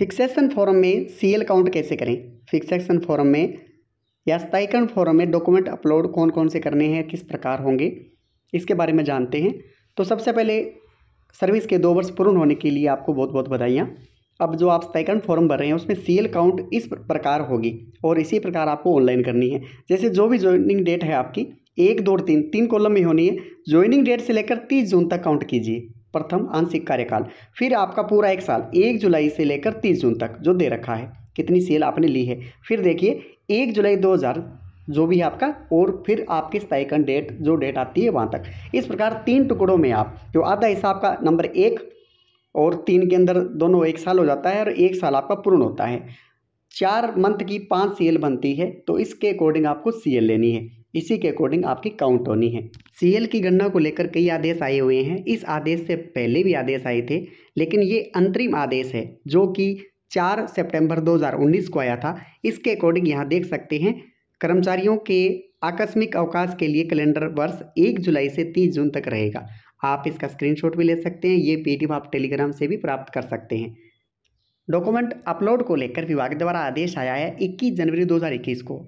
fixation forum में C L count कैसे करें फिक्सेशन फॉरम में या स्थायीकरण फॉरम में डॉक्यूमेंट अपलोड कौन कौन से करने हैं किस प्रकार होंगे इसके बारे में जानते हैं तो सबसे पहले सर्विस के दो वर्ष पूर्ण होने के लिए आपको बहुत बहुत बधाइयाँ अब जो आप स्थायीकरण फॉर्म भर रहे हैं उसमें सी एल काउंट इस प्रकार होगी और इसी प्रकार आपको ऑनलाइन करनी है जैसे जो भी ज्वाइनिंग डेट है आपकी एक दो तीन तीन कॉलम में होनी है ज्वाइनिंग डेट से लेकर तीस जून तक काउंट कीजिए प्रथम आंशिक कार्यकाल फिर आपका पूरा एक साल एक जुलाई से लेकर तीस जून तक जो दे रखा है कितनी सेल आपने ली है फिर देखिए एक जुलाई दो हज़ार जो भी है आपका और फिर आपकी स्थायीकरण डेट जो डेट आती है वहाँ तक इस प्रकार तीन टुकड़ों में आप जो आधा हिस्सा आपका नंबर एक और तीन के अंदर दोनों एक साल हो जाता है और एक साल आपका पूर्ण होता है चार मंथ की पाँच सी बनती है तो इसके अकॉर्डिंग आपको सी लेनी है इसी के अकॉर्डिंग आपकी काउंट होनी है सीएल की गणना को लेकर कई आदेश आए हुए हैं इस आदेश से पहले भी आदेश आए थे लेकिन ये अंतरिम आदेश है जो कि चार सितंबर 2019 को आया था इसके अकॉर्डिंग यहाँ देख सकते हैं कर्मचारियों के आकस्मिक अवकाश के लिए कैलेंडर वर्ष एक जुलाई से तीस जून तक रहेगा आप इसका स्क्रीनशॉट भी ले सकते हैं ये पी आप टेलीग्राम से भी प्राप्त कर सकते हैं डॉक्यूमेंट अपलोड को लेकर विभाग द्वारा आदेश आया है 21 जनवरी 2021 को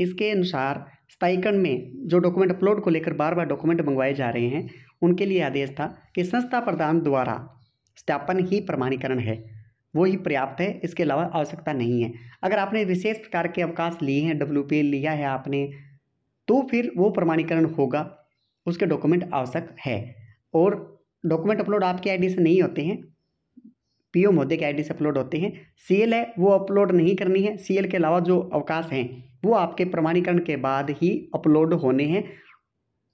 इसके अनुसार स्थायीकरण में जो डॉक्यूमेंट अपलोड को लेकर बार बार डॉक्यूमेंट मंगवाए जा रहे हैं उनके लिए आदेश था कि संस्था प्रधान द्वारा स्थापन ही प्रमाणीकरण है वो ही पर्याप्त है इसके अलावा आवश्यकता नहीं है अगर आपने विशेष प्रकार के अवकाश लिए हैं डब्ल्यू लिया है आपने तो फिर वो प्रमाणीकरण होगा उसके डॉक्यूमेंट आवश्यक है और डॉक्यूमेंट अपलोड आपके आईडी से नहीं होते हैं पीओ महोदय की आईडी से अपलोड होते हैं सीएल है वो अपलोड नहीं करनी है सीएल के अलावा जो अवकाश हैं वो आपके प्रमाणीकरण के बाद ही अपलोड होने हैं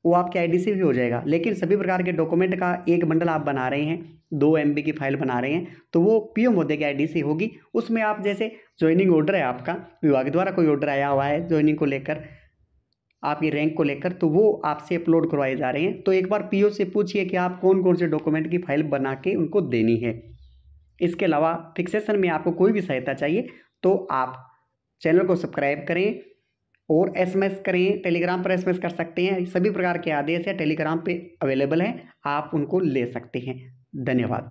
वो आपके आईडी से भी हो जाएगा लेकिन सभी प्रकार के डॉक्यूमेंट का एक बंडल आप बना रहे हैं दो एम की फाइल बना रहे हैं तो वो पी एम की आई से होगी उसमें आप जैसे ज्वाइनिंग ऑर्डर है आपका विभाग द्वारा कोई ऑर्डर आया हुआ है ज्वाइनिंग को लेकर आपकी रैंक को लेकर तो वो आपसे अपलोड करवाए जा रहे हैं तो एक बार पीओ से पूछिए कि आप कौन कौन से डॉक्यूमेंट की फाइल बना के उनको देनी है इसके अलावा फिक्सेशन में आपको कोई भी सहायता चाहिए तो आप चैनल को सब्सक्राइब करें और एसएमएस करें टेलीग्राम पर एसएमएस कर सकते हैं सभी प्रकार के आदेश है टेलीग्राम पे अवेलेबल हैं आप उनको ले सकते हैं धन्यवाद